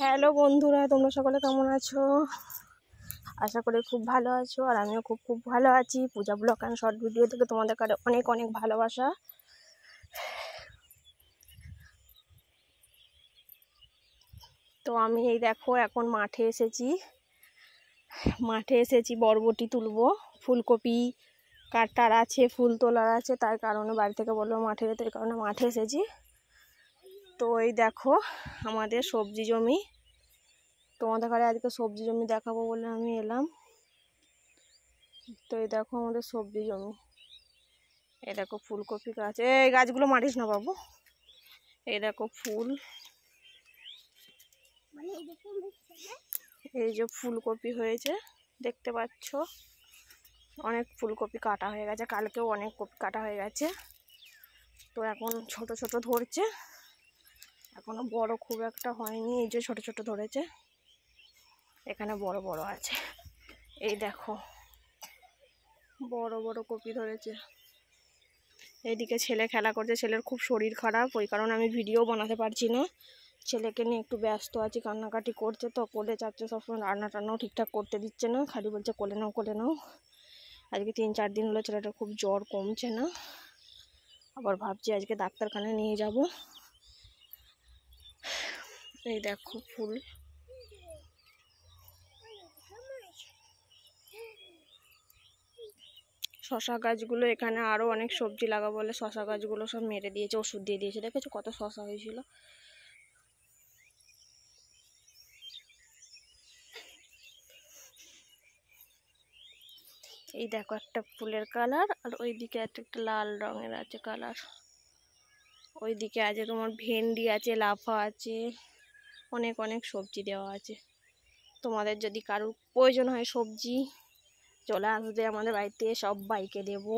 hello বন্ধুরা তোমরা সকলে কেমন আছো আশা করি খুব ভালো আছো আর আমিও খুব খুব ভালো আছি Puja blog and short video থেকে তোমাদের কাছে অনেক অনেক ভালোবাসা তো আমি এই দেখো এখন মাঠে এসেছি মাঠে এসেছি বরবটি তুলব ফুলকপি কাটার আছে ফুল তোলার আছে তার কারণে বাড়ি থেকে বললো মাঠে তো এই কারণে মাঠে এসেছি তো এই দেখো আমাদের সবজি জমি তোমাদের ঘরে আজকে সবজি জমি দেখাবো বলে আমি এলাম তো এই দেখো আমাদের সবজি জমি এই দেখো ফুলকপি গাছ এই গাছগুলো মারিস না বাবু এই দেখো ফুল এই যে ফুলকপি হয়েছে দেখতে পাচ্ছ অনেক ফুলকপি কাটা হয়ে গেছে কালকেও অনেক কপি কাটা হয়ে গেছে তো এখন ছোট ছোট ধরছে এখনও বড় খুব একটা হয়নি এই যে ছোট ছোট ধরেছে এখানে বড় বড় আছে এই দেখো বড় বড় কপি ধরেছে এইদিকে ছেলে খেলা করছে ছেলের খুব শরীর খারাপ ওই কারণে আমি ভিডিও বানাতে পারছি না ছেলেকে নিয়ে একটু ব্যস্ত আছি কান্নাকাটি করছে তো কোলে চাচ্ছে সবসময় রান্না টান্নাও ঠিকঠাক করতে দিচ্ছে না খালি বলছে কোলে নাও কোলে নাও আজকে তিন চার দিন হলো ছেলেটা খুব জ্বর কমছে না আবার ভাবছি আজকে ডাক্তারখানায় নিয়ে যাব এই দেখো ফুল শশা গাছগুলো এখানে আরও অনেক সবজি লাগা বলে শশা গাছগুলো সব মেরে দিয়েছে ওষুধ দিয়ে দিয়েছে দেখেছো কত শশা হয়েছিল এই দেখো একটা ফুলের কালার আর ওইদিকে একটা একটা লাল রঙের আছে কালার ওইদিকে আছে তোমার ভেন্ডি আছে লাফা আছে অনেক অনেক সবজি দেওয়া আছে তোমাদের যদি কারোর প্রয়োজন হয় সবজি চলে আসবে আমাদের বাড়িতে সব বাইকে দেবো